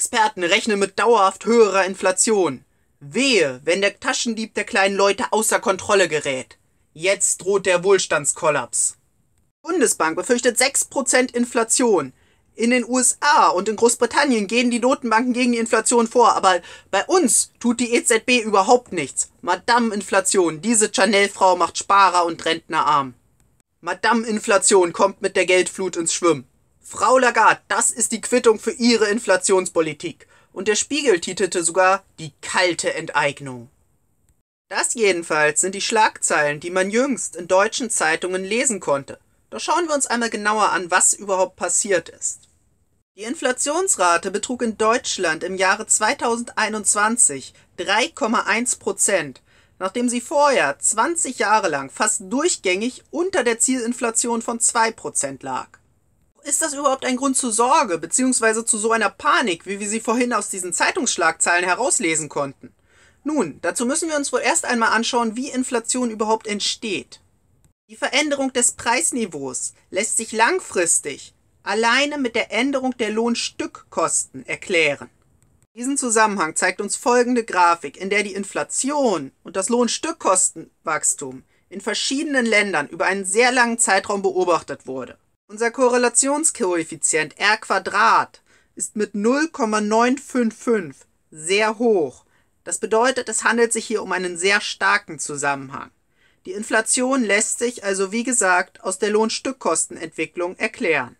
Experten rechnen mit dauerhaft höherer Inflation. Wehe, wenn der Taschendieb der kleinen Leute außer Kontrolle gerät. Jetzt droht der Wohlstandskollaps. Bundesbank befürchtet 6% Inflation. In den USA und in Großbritannien gehen die Notenbanken gegen die Inflation vor, aber bei uns tut die EZB überhaupt nichts. Madame Inflation, diese Chanel-Frau macht Sparer und Rentner arm. Madame Inflation kommt mit der Geldflut ins Schwimmen. Frau Lagarde, das ist die Quittung für Ihre Inflationspolitik. Und der Spiegel titelte sogar Die kalte Enteignung. Das jedenfalls sind die Schlagzeilen, die man jüngst in deutschen Zeitungen lesen konnte. Doch schauen wir uns einmal genauer an, was überhaupt passiert ist. Die Inflationsrate betrug in Deutschland im Jahre 2021 3,1 Prozent, nachdem sie vorher 20 Jahre lang fast durchgängig unter der Zielinflation von 2 Prozent lag ist das überhaupt ein Grund zur Sorge bzw. zu so einer Panik, wie wir sie vorhin aus diesen Zeitungsschlagzeilen herauslesen konnten? Nun, dazu müssen wir uns wohl erst einmal anschauen, wie Inflation überhaupt entsteht. Die Veränderung des Preisniveaus lässt sich langfristig alleine mit der Änderung der Lohnstückkosten erklären. Diesen Zusammenhang zeigt uns folgende Grafik, in der die Inflation und das Lohnstückkostenwachstum in verschiedenen Ländern über einen sehr langen Zeitraum beobachtet wurde. Unser Korrelationskoeffizient R ist mit 0,955 sehr hoch. Das bedeutet, es handelt sich hier um einen sehr starken Zusammenhang. Die Inflation lässt sich also wie gesagt aus der Lohnstückkostenentwicklung erklären.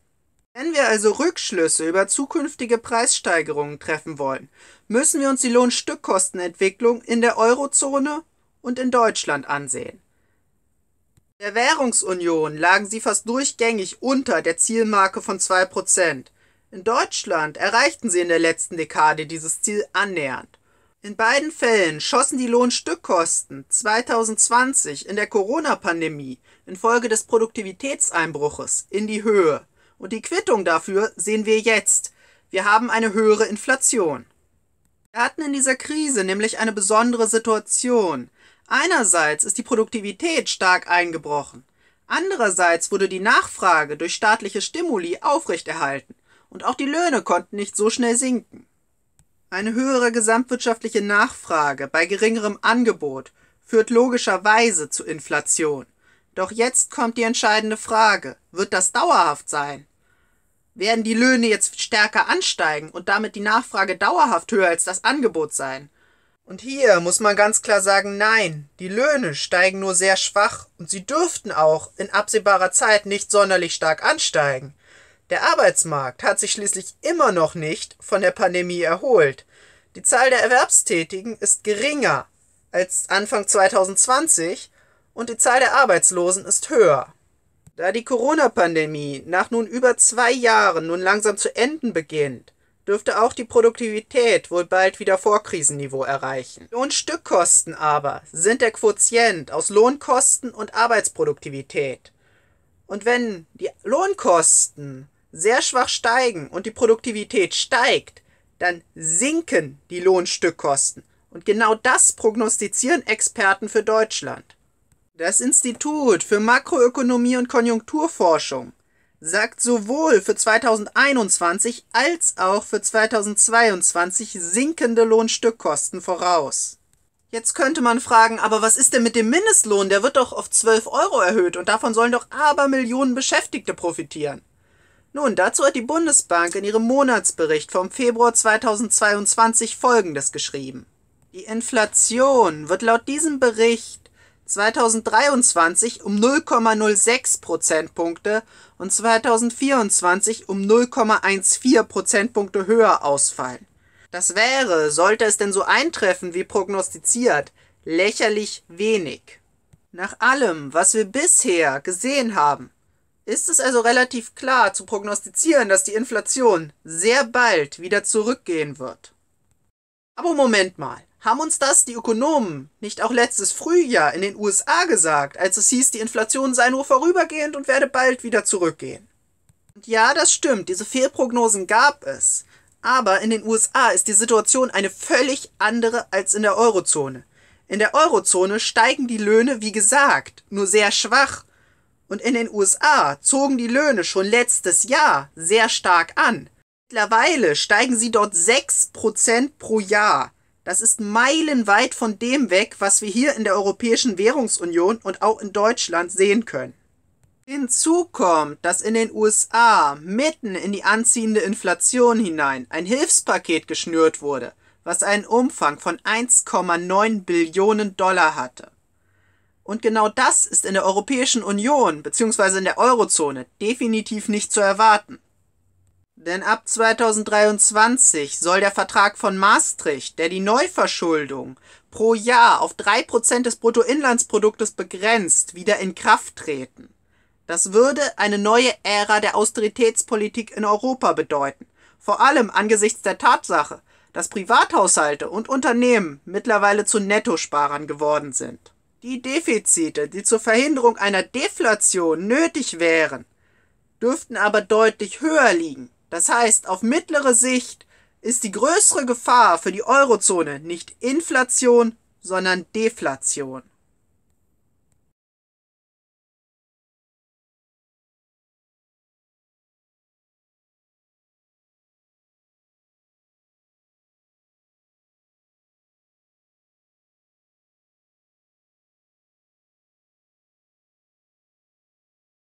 Wenn wir also Rückschlüsse über zukünftige Preissteigerungen treffen wollen, müssen wir uns die Lohnstückkostenentwicklung in der Eurozone und in Deutschland ansehen der Währungsunion lagen sie fast durchgängig unter der Zielmarke von 2%. In Deutschland erreichten sie in der letzten Dekade dieses Ziel annähernd. In beiden Fällen schossen die Lohnstückkosten 2020 in der Corona-Pandemie infolge des Produktivitätseinbruches in die Höhe. Und die Quittung dafür sehen wir jetzt. Wir haben eine höhere Inflation. Wir hatten in dieser Krise nämlich eine besondere Situation. Einerseits ist die Produktivität stark eingebrochen, andererseits wurde die Nachfrage durch staatliche Stimuli aufrechterhalten und auch die Löhne konnten nicht so schnell sinken. Eine höhere gesamtwirtschaftliche Nachfrage bei geringerem Angebot führt logischerweise zu Inflation. Doch jetzt kommt die entscheidende Frage, wird das dauerhaft sein? Werden die Löhne jetzt stärker ansteigen und damit die Nachfrage dauerhaft höher als das Angebot sein? Und hier muss man ganz klar sagen, nein, die Löhne steigen nur sehr schwach und sie dürften auch in absehbarer Zeit nicht sonderlich stark ansteigen. Der Arbeitsmarkt hat sich schließlich immer noch nicht von der Pandemie erholt. Die Zahl der Erwerbstätigen ist geringer als Anfang 2020 und die Zahl der Arbeitslosen ist höher. Da die Corona-Pandemie nach nun über zwei Jahren nun langsam zu enden beginnt, dürfte auch die Produktivität wohl bald wieder Vorkrisenniveau erreichen. Lohnstückkosten aber sind der Quotient aus Lohnkosten und Arbeitsproduktivität. Und wenn die Lohnkosten sehr schwach steigen und die Produktivität steigt, dann sinken die Lohnstückkosten. Und genau das prognostizieren Experten für Deutschland. Das Institut für Makroökonomie und Konjunkturforschung sagt sowohl für 2021 als auch für 2022 sinkende Lohnstückkosten voraus. Jetzt könnte man fragen, aber was ist denn mit dem Mindestlohn? Der wird doch auf 12 Euro erhöht und davon sollen doch Abermillionen Beschäftigte profitieren. Nun, dazu hat die Bundesbank in ihrem Monatsbericht vom Februar 2022 Folgendes geschrieben. Die Inflation wird laut diesem Bericht 2023 um 0,06 Prozentpunkte und 2024 um 0,14 Prozentpunkte höher ausfallen. Das wäre, sollte es denn so eintreffen wie prognostiziert, lächerlich wenig. Nach allem, was wir bisher gesehen haben, ist es also relativ klar zu prognostizieren, dass die Inflation sehr bald wieder zurückgehen wird. Aber Moment mal, haben uns das die Ökonomen nicht auch letztes Frühjahr in den USA gesagt, als es hieß, die Inflation sei nur vorübergehend und werde bald wieder zurückgehen? Und ja, das stimmt, diese Fehlprognosen gab es. Aber in den USA ist die Situation eine völlig andere als in der Eurozone. In der Eurozone steigen die Löhne, wie gesagt, nur sehr schwach. Und in den USA zogen die Löhne schon letztes Jahr sehr stark an. Mittlerweile steigen sie dort 6% pro Jahr. Das ist meilenweit von dem weg, was wir hier in der Europäischen Währungsunion und auch in Deutschland sehen können. Hinzu kommt, dass in den USA mitten in die anziehende Inflation hinein ein Hilfspaket geschnürt wurde, was einen Umfang von 1,9 Billionen Dollar hatte. Und genau das ist in der Europäischen Union bzw. in der Eurozone definitiv nicht zu erwarten. Denn ab 2023 soll der Vertrag von Maastricht, der die Neuverschuldung pro Jahr auf 3% des Bruttoinlandsproduktes begrenzt, wieder in Kraft treten. Das würde eine neue Ära der Austeritätspolitik in Europa bedeuten, vor allem angesichts der Tatsache, dass Privathaushalte und Unternehmen mittlerweile zu Nettosparern geworden sind. Die Defizite, die zur Verhinderung einer Deflation nötig wären, dürften aber deutlich höher liegen, das heißt, auf mittlere Sicht ist die größere Gefahr für die Eurozone nicht Inflation, sondern Deflation.